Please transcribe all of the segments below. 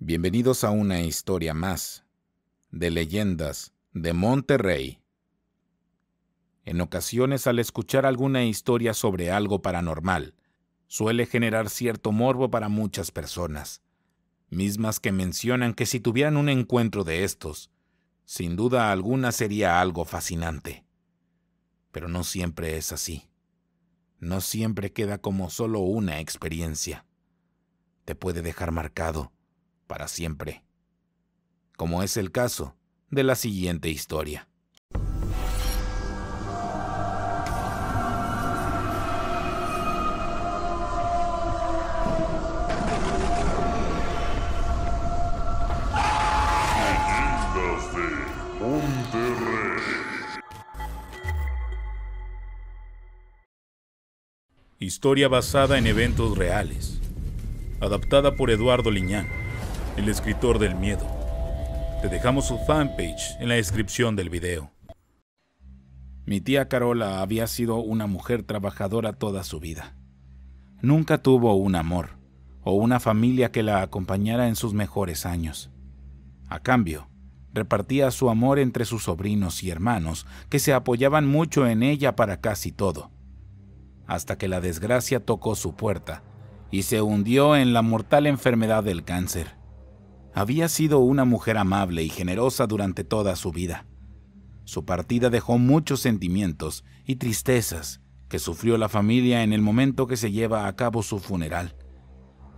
Bienvenidos a una historia más de leyendas de Monterrey. En ocasiones al escuchar alguna historia sobre algo paranormal, suele generar cierto morbo para muchas personas, mismas que mencionan que si tuvieran un encuentro de estos, sin duda alguna sería algo fascinante. Pero no siempre es así. No siempre queda como solo una experiencia. Te puede dejar marcado para siempre. Como es el caso de la siguiente historia. Historia basada en eventos reales. Adaptada por Eduardo Liñán el escritor del miedo. Te dejamos su fanpage en la descripción del video. Mi tía Carola había sido una mujer trabajadora toda su vida. Nunca tuvo un amor o una familia que la acompañara en sus mejores años. A cambio, repartía su amor entre sus sobrinos y hermanos, que se apoyaban mucho en ella para casi todo, hasta que la desgracia tocó su puerta y se hundió en la mortal enfermedad del cáncer había sido una mujer amable y generosa durante toda su vida. Su partida dejó muchos sentimientos y tristezas que sufrió la familia en el momento que se lleva a cabo su funeral,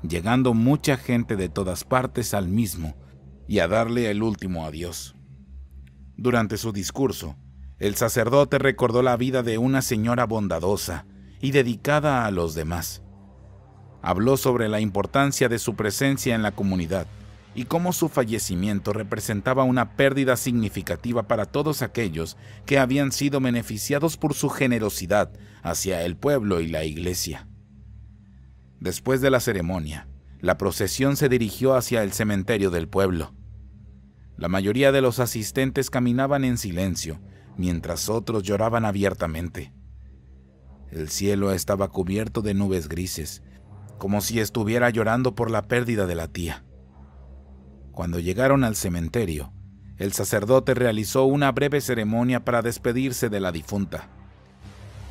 llegando mucha gente de todas partes al mismo y a darle el último adiós. Durante su discurso, el sacerdote recordó la vida de una señora bondadosa y dedicada a los demás. Habló sobre la importancia de su presencia en la comunidad y cómo su fallecimiento representaba una pérdida significativa para todos aquellos que habían sido beneficiados por su generosidad hacia el pueblo y la iglesia. Después de la ceremonia, la procesión se dirigió hacia el cementerio del pueblo. La mayoría de los asistentes caminaban en silencio, mientras otros lloraban abiertamente. El cielo estaba cubierto de nubes grises, como si estuviera llorando por la pérdida de la tía. Cuando llegaron al cementerio, el sacerdote realizó una breve ceremonia para despedirse de la difunta.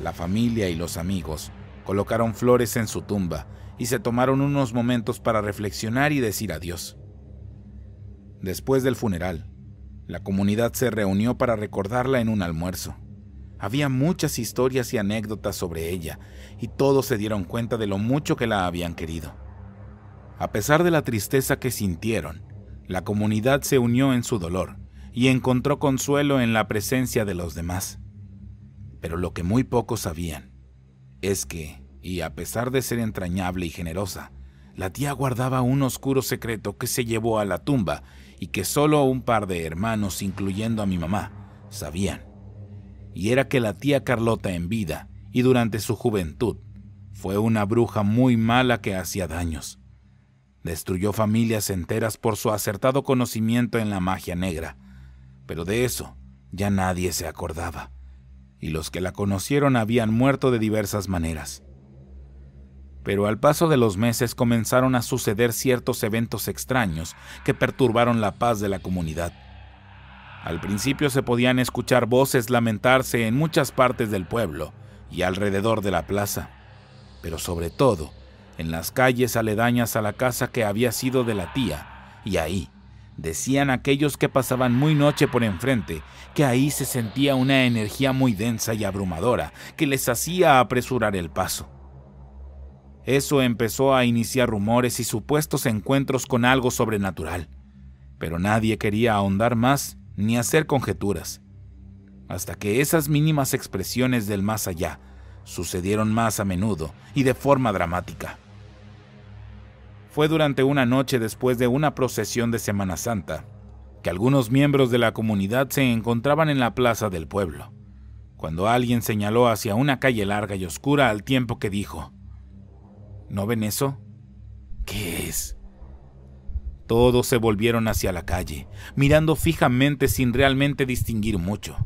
La familia y los amigos colocaron flores en su tumba y se tomaron unos momentos para reflexionar y decir adiós. Después del funeral, la comunidad se reunió para recordarla en un almuerzo. Había muchas historias y anécdotas sobre ella, y todos se dieron cuenta de lo mucho que la habían querido. A pesar de la tristeza que sintieron, la comunidad se unió en su dolor y encontró consuelo en la presencia de los demás. Pero lo que muy pocos sabían es que, y a pesar de ser entrañable y generosa, la tía guardaba un oscuro secreto que se llevó a la tumba y que solo un par de hermanos, incluyendo a mi mamá, sabían. Y era que la tía Carlota en vida y durante su juventud fue una bruja muy mala que hacía daños. Destruyó familias enteras por su acertado conocimiento en la magia negra, pero de eso ya nadie se acordaba, y los que la conocieron habían muerto de diversas maneras. Pero al paso de los meses comenzaron a suceder ciertos eventos extraños que perturbaron la paz de la comunidad. Al principio se podían escuchar voces lamentarse en muchas partes del pueblo y alrededor de la plaza, pero sobre todo en las calles aledañas a la casa que había sido de la tía, y ahí, decían aquellos que pasaban muy noche por enfrente, que ahí se sentía una energía muy densa y abrumadora que les hacía apresurar el paso. Eso empezó a iniciar rumores y supuestos encuentros con algo sobrenatural, pero nadie quería ahondar más ni hacer conjeturas, hasta que esas mínimas expresiones del más allá sucedieron más a menudo y de forma dramática fue durante una noche después de una procesión de Semana Santa, que algunos miembros de la comunidad se encontraban en la plaza del pueblo, cuando alguien señaló hacia una calle larga y oscura al tiempo que dijo, ¿No ven eso? ¿Qué es? Todos se volvieron hacia la calle, mirando fijamente sin realmente distinguir mucho.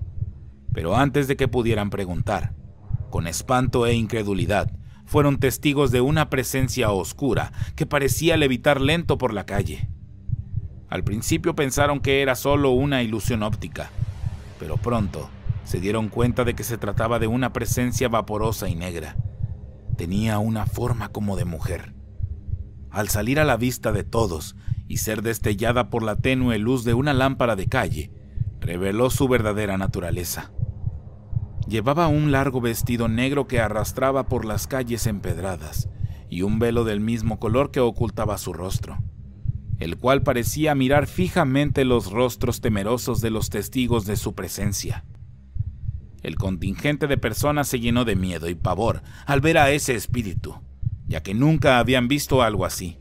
Pero antes de que pudieran preguntar, con espanto e incredulidad, fueron testigos de una presencia oscura que parecía levitar lento por la calle. Al principio pensaron que era solo una ilusión óptica, pero pronto se dieron cuenta de que se trataba de una presencia vaporosa y negra. Tenía una forma como de mujer. Al salir a la vista de todos y ser destellada por la tenue luz de una lámpara de calle, reveló su verdadera naturaleza. Llevaba un largo vestido negro que arrastraba por las calles empedradas y un velo del mismo color que ocultaba su rostro, el cual parecía mirar fijamente los rostros temerosos de los testigos de su presencia. El contingente de personas se llenó de miedo y pavor al ver a ese espíritu, ya que nunca habían visto algo así.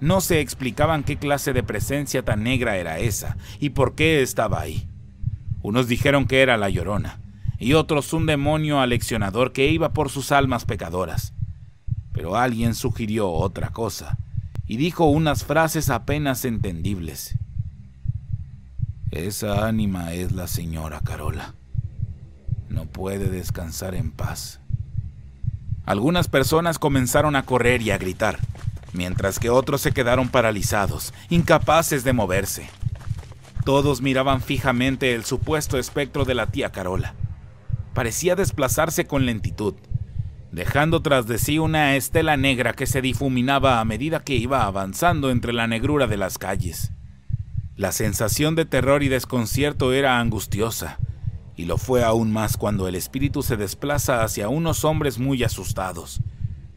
No se explicaban qué clase de presencia tan negra era esa y por qué estaba ahí. Unos dijeron que era la llorona, y otros un demonio aleccionador que iba por sus almas pecadoras. Pero alguien sugirió otra cosa y dijo unas frases apenas entendibles. Esa ánima es la señora Carola. No puede descansar en paz. Algunas personas comenzaron a correr y a gritar, mientras que otros se quedaron paralizados, incapaces de moverse. Todos miraban fijamente el supuesto espectro de la tía Carola parecía desplazarse con lentitud, dejando tras de sí una estela negra que se difuminaba a medida que iba avanzando entre la negrura de las calles. La sensación de terror y desconcierto era angustiosa, y lo fue aún más cuando el espíritu se desplaza hacia unos hombres muy asustados.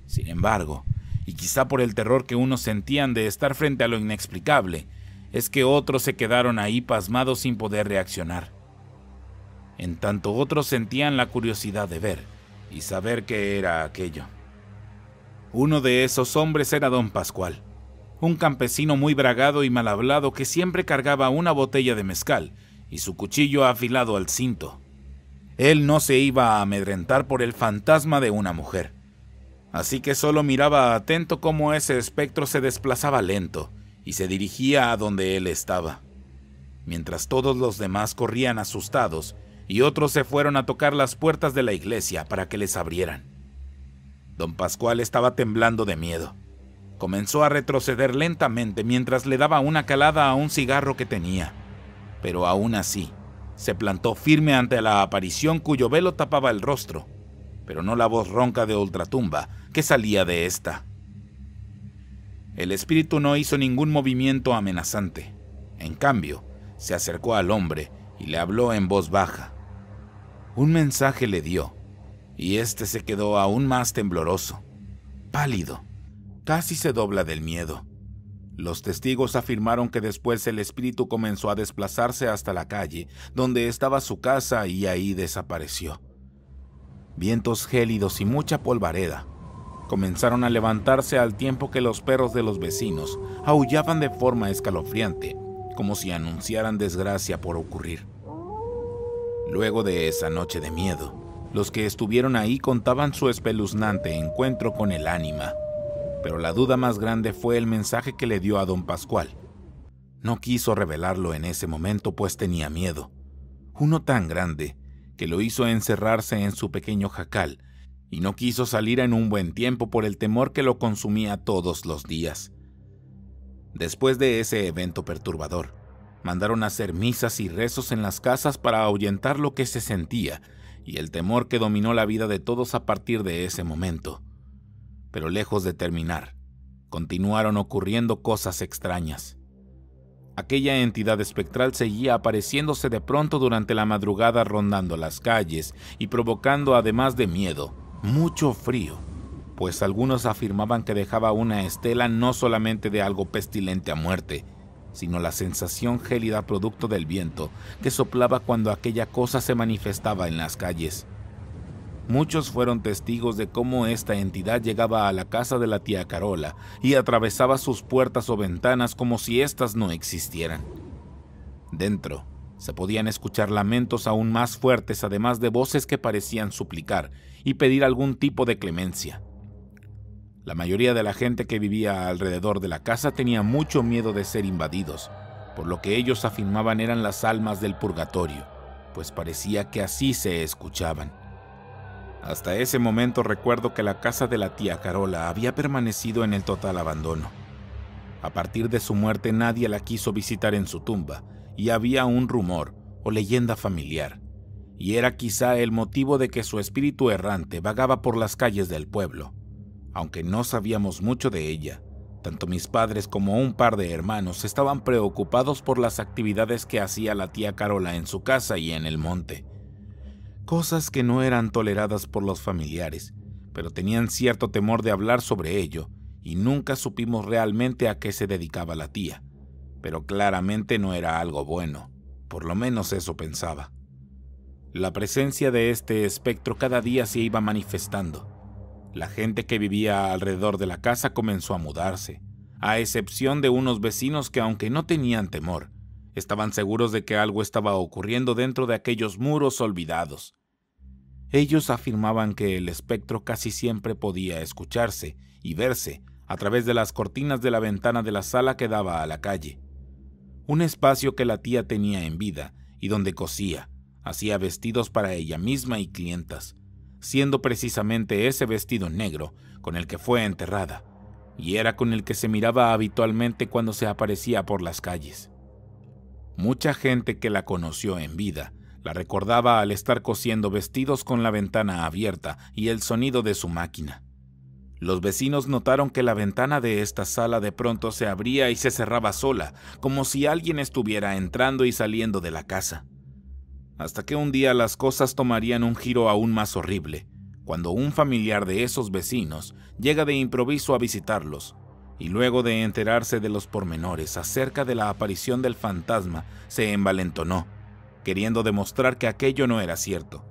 Sin embargo, y quizá por el terror que unos sentían de estar frente a lo inexplicable, es que otros se quedaron ahí pasmados sin poder reaccionar en tanto otros sentían la curiosidad de ver y saber qué era aquello. Uno de esos hombres era don Pascual, un campesino muy bragado y mal hablado que siempre cargaba una botella de mezcal y su cuchillo afilado al cinto. Él no se iba a amedrentar por el fantasma de una mujer, así que solo miraba atento cómo ese espectro se desplazaba lento y se dirigía a donde él estaba, mientras todos los demás corrían asustados y otros se fueron a tocar las puertas de la iglesia para que les abrieran. Don Pascual estaba temblando de miedo. Comenzó a retroceder lentamente mientras le daba una calada a un cigarro que tenía, pero aún así se plantó firme ante la aparición cuyo velo tapaba el rostro, pero no la voz ronca de ultratumba que salía de ésta. El espíritu no hizo ningún movimiento amenazante. En cambio, se acercó al hombre y le habló en voz baja un mensaje le dio, y éste se quedó aún más tembloroso, pálido, casi se dobla del miedo. Los testigos afirmaron que después el espíritu comenzó a desplazarse hasta la calle, donde estaba su casa, y ahí desapareció. Vientos gélidos y mucha polvareda comenzaron a levantarse al tiempo que los perros de los vecinos aullaban de forma escalofriante, como si anunciaran desgracia por ocurrir. Luego de esa noche de miedo, los que estuvieron ahí contaban su espeluznante encuentro con el ánima, pero la duda más grande fue el mensaje que le dio a don Pascual. No quiso revelarlo en ese momento, pues tenía miedo, uno tan grande que lo hizo encerrarse en su pequeño jacal, y no quiso salir en un buen tiempo por el temor que lo consumía todos los días. Después de ese evento perturbador, mandaron a hacer misas y rezos en las casas para ahuyentar lo que se sentía y el temor que dominó la vida de todos a partir de ese momento. Pero lejos de terminar, continuaron ocurriendo cosas extrañas. Aquella entidad espectral seguía apareciéndose de pronto durante la madrugada rondando las calles y provocando, además de miedo, mucho frío, pues algunos afirmaban que dejaba una estela no solamente de algo pestilente a muerte, sino la sensación gélida producto del viento que soplaba cuando aquella cosa se manifestaba en las calles. Muchos fueron testigos de cómo esta entidad llegaba a la casa de la tía Carola y atravesaba sus puertas o ventanas como si éstas no existieran. Dentro, se podían escuchar lamentos aún más fuertes, además de voces que parecían suplicar y pedir algún tipo de clemencia. La mayoría de la gente que vivía alrededor de la casa tenía mucho miedo de ser invadidos, por lo que ellos afirmaban eran las almas del purgatorio, pues parecía que así se escuchaban. Hasta ese momento recuerdo que la casa de la tía Carola había permanecido en el total abandono. A partir de su muerte nadie la quiso visitar en su tumba y había un rumor o leyenda familiar, y era quizá el motivo de que su espíritu errante vagaba por las calles del pueblo aunque no sabíamos mucho de ella. Tanto mis padres como un par de hermanos estaban preocupados por las actividades que hacía la tía Carola en su casa y en el monte. Cosas que no eran toleradas por los familiares, pero tenían cierto temor de hablar sobre ello, y nunca supimos realmente a qué se dedicaba la tía. Pero claramente no era algo bueno, por lo menos eso pensaba. La presencia de este espectro cada día se iba manifestando, la gente que vivía alrededor de la casa comenzó a mudarse, a excepción de unos vecinos que aunque no tenían temor, estaban seguros de que algo estaba ocurriendo dentro de aquellos muros olvidados. Ellos afirmaban que el espectro casi siempre podía escucharse y verse a través de las cortinas de la ventana de la sala que daba a la calle. Un espacio que la tía tenía en vida y donde cosía, hacía vestidos para ella misma y clientas siendo precisamente ese vestido negro con el que fue enterrada, y era con el que se miraba habitualmente cuando se aparecía por las calles. Mucha gente que la conoció en vida la recordaba al estar cosiendo vestidos con la ventana abierta y el sonido de su máquina. Los vecinos notaron que la ventana de esta sala de pronto se abría y se cerraba sola, como si alguien estuviera entrando y saliendo de la casa hasta que un día las cosas tomarían un giro aún más horrible, cuando un familiar de esos vecinos llega de improviso a visitarlos, y luego de enterarse de los pormenores acerca de la aparición del fantasma, se envalentonó, queriendo demostrar que aquello no era cierto,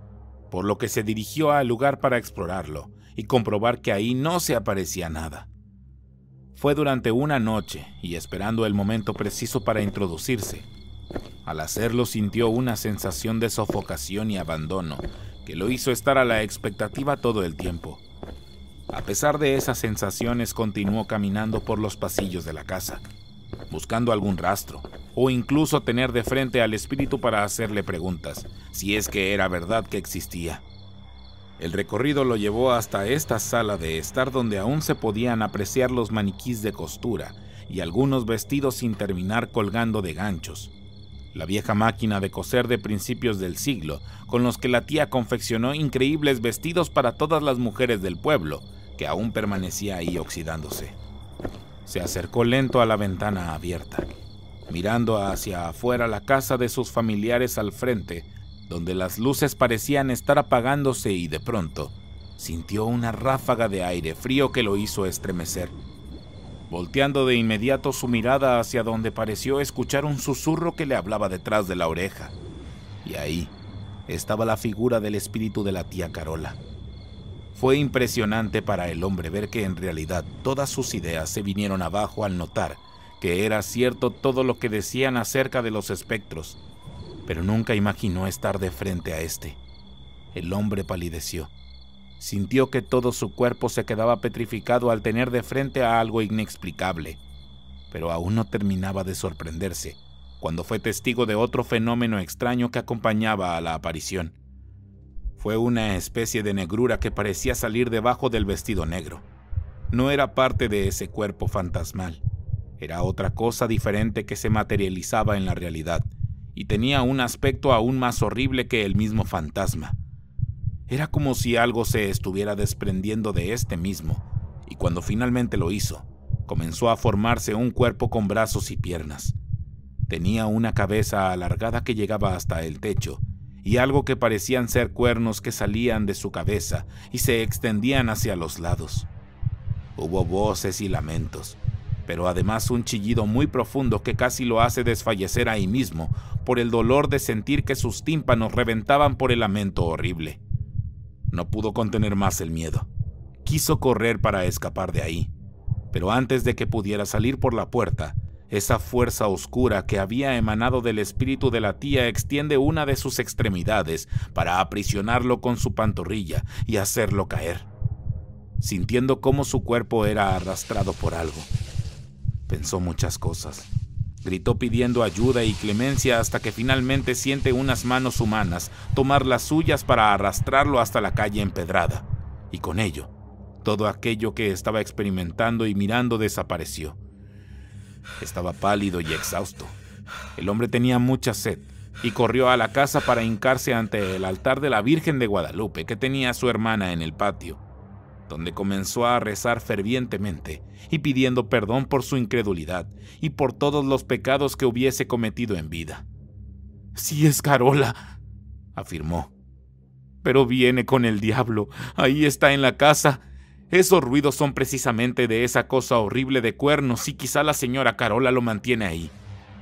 por lo que se dirigió al lugar para explorarlo y comprobar que ahí no se aparecía nada. Fue durante una noche, y esperando el momento preciso para introducirse, al hacerlo sintió una sensación de sofocación y abandono que lo hizo estar a la expectativa todo el tiempo. A pesar de esas sensaciones continuó caminando por los pasillos de la casa, buscando algún rastro, o incluso tener de frente al espíritu para hacerle preguntas, si es que era verdad que existía. El recorrido lo llevó hasta esta sala de estar donde aún se podían apreciar los maniquís de costura y algunos vestidos sin terminar colgando de ganchos, la vieja máquina de coser de principios del siglo, con los que la tía confeccionó increíbles vestidos para todas las mujeres del pueblo, que aún permanecía ahí oxidándose. Se acercó lento a la ventana abierta, mirando hacia afuera la casa de sus familiares al frente, donde las luces parecían estar apagándose y de pronto sintió una ráfaga de aire frío que lo hizo estremecer volteando de inmediato su mirada hacia donde pareció escuchar un susurro que le hablaba detrás de la oreja. Y ahí estaba la figura del espíritu de la tía Carola. Fue impresionante para el hombre ver que en realidad todas sus ideas se vinieron abajo al notar que era cierto todo lo que decían acerca de los espectros, pero nunca imaginó estar de frente a este. El hombre palideció Sintió que todo su cuerpo se quedaba petrificado al tener de frente a algo inexplicable. Pero aún no terminaba de sorprenderse, cuando fue testigo de otro fenómeno extraño que acompañaba a la aparición. Fue una especie de negrura que parecía salir debajo del vestido negro. No era parte de ese cuerpo fantasmal. Era otra cosa diferente que se materializaba en la realidad y tenía un aspecto aún más horrible que el mismo fantasma. Era como si algo se estuviera desprendiendo de este mismo, y cuando finalmente lo hizo, comenzó a formarse un cuerpo con brazos y piernas. Tenía una cabeza alargada que llegaba hasta el techo, y algo que parecían ser cuernos que salían de su cabeza y se extendían hacia los lados. Hubo voces y lamentos, pero además un chillido muy profundo que casi lo hace desfallecer ahí mismo por el dolor de sentir que sus tímpanos reventaban por el lamento horrible. No pudo contener más el miedo. Quiso correr para escapar de ahí, pero antes de que pudiera salir por la puerta, esa fuerza oscura que había emanado del espíritu de la tía extiende una de sus extremidades para aprisionarlo con su pantorrilla y hacerlo caer, sintiendo cómo su cuerpo era arrastrado por algo. Pensó muchas cosas Gritó pidiendo ayuda y clemencia hasta que finalmente siente unas manos humanas tomar las suyas para arrastrarlo hasta la calle empedrada. Y con ello, todo aquello que estaba experimentando y mirando desapareció. Estaba pálido y exhausto. El hombre tenía mucha sed y corrió a la casa para hincarse ante el altar de la Virgen de Guadalupe que tenía su hermana en el patio donde comenzó a rezar fervientemente y pidiendo perdón por su incredulidad y por todos los pecados que hubiese cometido en vida. Sí es Carola, afirmó. Pero viene con el diablo, ahí está en la casa. Esos ruidos son precisamente de esa cosa horrible de cuernos y quizá la señora Carola lo mantiene ahí.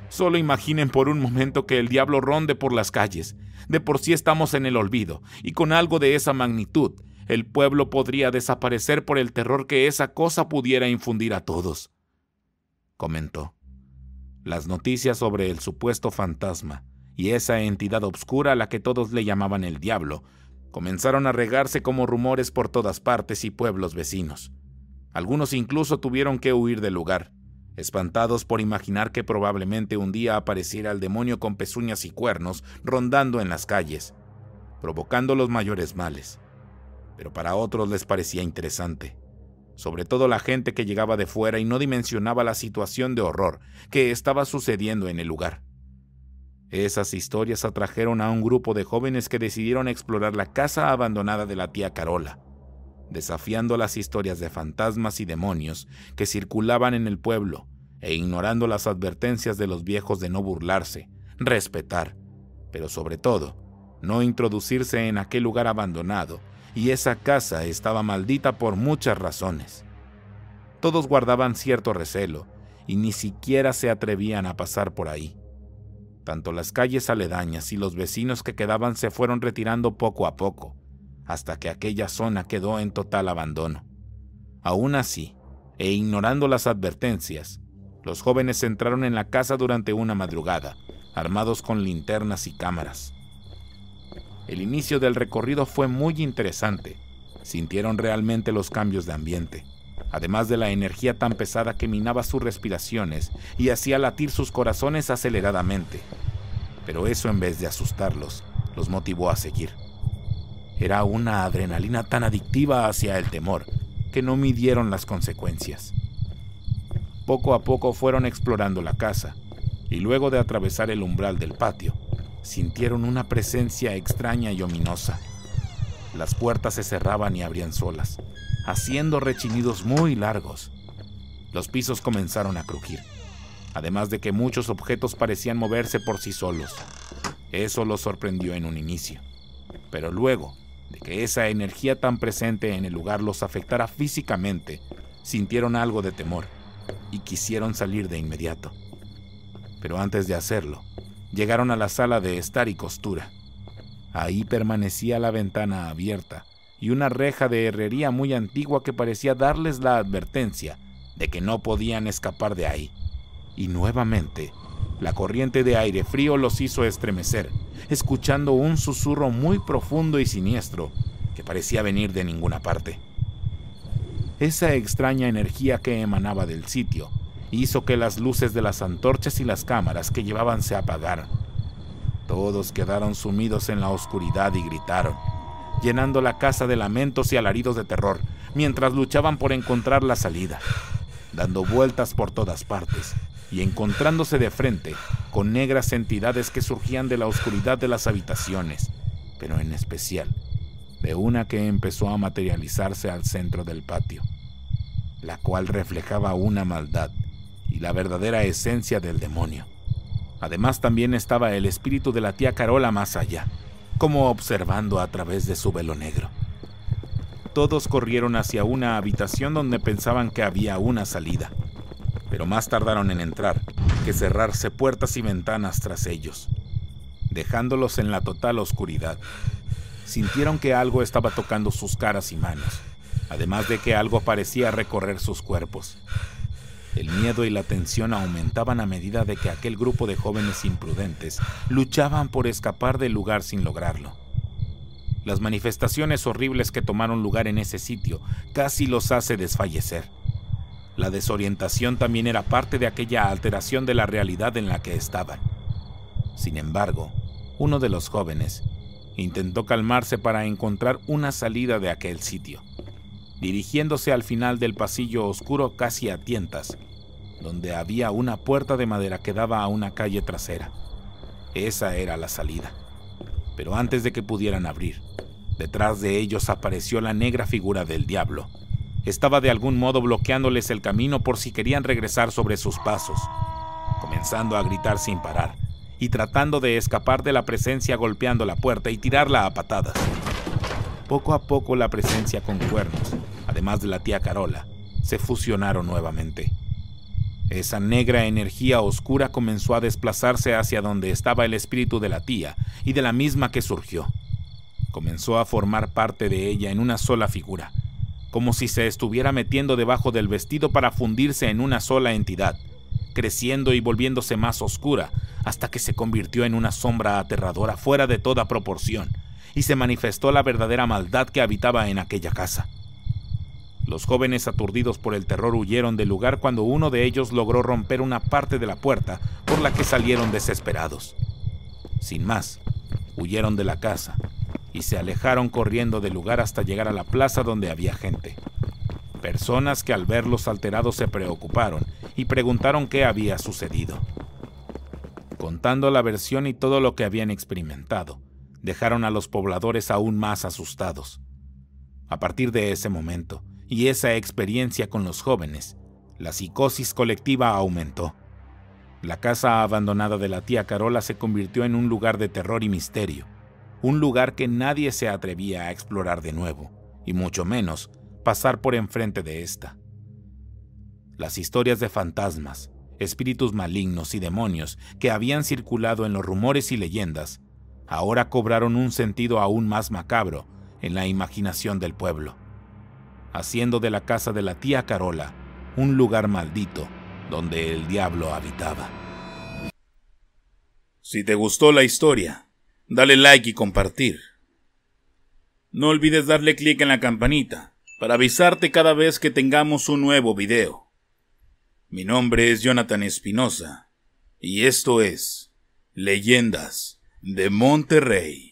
Solo imaginen por un momento que el diablo ronde por las calles. De por sí estamos en el olvido, y con algo de esa magnitud, el pueblo podría desaparecer por el terror que esa cosa pudiera infundir a todos, comentó. Las noticias sobre el supuesto fantasma y esa entidad obscura a la que todos le llamaban el diablo comenzaron a regarse como rumores por todas partes y pueblos vecinos. Algunos incluso tuvieron que huir del lugar, espantados por imaginar que probablemente un día apareciera el demonio con pezuñas y cuernos rondando en las calles, provocando los mayores males pero para otros les parecía interesante, sobre todo la gente que llegaba de fuera y no dimensionaba la situación de horror que estaba sucediendo en el lugar. Esas historias atrajeron a un grupo de jóvenes que decidieron explorar la casa abandonada de la tía Carola, desafiando las historias de fantasmas y demonios que circulaban en el pueblo e ignorando las advertencias de los viejos de no burlarse, respetar, pero sobre todo, no introducirse en aquel lugar abandonado y esa casa estaba maldita por muchas razones. Todos guardaban cierto recelo y ni siquiera se atrevían a pasar por ahí. Tanto las calles aledañas y los vecinos que quedaban se fueron retirando poco a poco, hasta que aquella zona quedó en total abandono. Aún así, e ignorando las advertencias, los jóvenes entraron en la casa durante una madrugada, armados con linternas y cámaras. El inicio del recorrido fue muy interesante. Sintieron realmente los cambios de ambiente, además de la energía tan pesada que minaba sus respiraciones y hacía latir sus corazones aceleradamente. Pero eso en vez de asustarlos, los motivó a seguir. Era una adrenalina tan adictiva hacia el temor que no midieron las consecuencias. Poco a poco fueron explorando la casa y luego de atravesar el umbral del patio, sintieron una presencia extraña y ominosa. Las puertas se cerraban y abrían solas, haciendo rechinidos muy largos. Los pisos comenzaron a crujir, además de que muchos objetos parecían moverse por sí solos. Eso los sorprendió en un inicio, pero luego de que esa energía tan presente en el lugar los afectara físicamente, sintieron algo de temor y quisieron salir de inmediato. Pero antes de hacerlo, llegaron a la sala de estar y costura. Ahí permanecía la ventana abierta y una reja de herrería muy antigua que parecía darles la advertencia de que no podían escapar de ahí. Y nuevamente, la corriente de aire frío los hizo estremecer, escuchando un susurro muy profundo y siniestro que parecía venir de ninguna parte. Esa extraña energía que emanaba del sitio hizo que las luces de las antorchas y las cámaras que llevaban se apagaran. Todos quedaron sumidos en la oscuridad y gritaron, llenando la casa de lamentos y alaridos de terror, mientras luchaban por encontrar la salida, dando vueltas por todas partes y encontrándose de frente con negras entidades que surgían de la oscuridad de las habitaciones, pero en especial de una que empezó a materializarse al centro del patio, la cual reflejaba una maldad la verdadera esencia del demonio. Además también estaba el espíritu de la tía Carola más allá, como observando a través de su velo negro. Todos corrieron hacia una habitación donde pensaban que había una salida, pero más tardaron en entrar que cerrarse puertas y ventanas tras ellos, dejándolos en la total oscuridad. Sintieron que algo estaba tocando sus caras y manos, además de que algo parecía recorrer sus cuerpos. El miedo y la tensión aumentaban a medida de que aquel grupo de jóvenes imprudentes luchaban por escapar del lugar sin lograrlo. Las manifestaciones horribles que tomaron lugar en ese sitio casi los hace desfallecer. La desorientación también era parte de aquella alteración de la realidad en la que estaban. Sin embargo, uno de los jóvenes intentó calmarse para encontrar una salida de aquel sitio dirigiéndose al final del pasillo oscuro casi a tientas, donde había una puerta de madera que daba a una calle trasera. Esa era la salida. Pero antes de que pudieran abrir, detrás de ellos apareció la negra figura del diablo. Estaba de algún modo bloqueándoles el camino por si querían regresar sobre sus pasos, comenzando a gritar sin parar y tratando de escapar de la presencia golpeando la puerta y tirarla a patadas. Poco a poco la presencia con cuernos más de la tía Carola, se fusionaron nuevamente. Esa negra energía oscura comenzó a desplazarse hacia donde estaba el espíritu de la tía y de la misma que surgió. Comenzó a formar parte de ella en una sola figura, como si se estuviera metiendo debajo del vestido para fundirse en una sola entidad, creciendo y volviéndose más oscura hasta que se convirtió en una sombra aterradora fuera de toda proporción y se manifestó la verdadera maldad que habitaba en aquella casa. Los jóvenes aturdidos por el terror huyeron del lugar cuando uno de ellos logró romper una parte de la puerta por la que salieron desesperados. Sin más, huyeron de la casa y se alejaron corriendo del lugar hasta llegar a la plaza donde había gente. Personas que al verlos alterados se preocuparon y preguntaron qué había sucedido. Contando la versión y todo lo que habían experimentado, dejaron a los pobladores aún más asustados. A partir de ese momento, y esa experiencia con los jóvenes, la psicosis colectiva aumentó. La casa abandonada de la tía Carola se convirtió en un lugar de terror y misterio, un lugar que nadie se atrevía a explorar de nuevo, y mucho menos pasar por enfrente de esta. Las historias de fantasmas, espíritus malignos y demonios que habían circulado en los rumores y leyendas, ahora cobraron un sentido aún más macabro en la imaginación del pueblo haciendo de la casa de la tía Carola un lugar maldito donde el diablo habitaba. Si te gustó la historia, dale like y compartir. No olvides darle clic en la campanita para avisarte cada vez que tengamos un nuevo video. Mi nombre es Jonathan Espinosa y esto es Leyendas de Monterrey.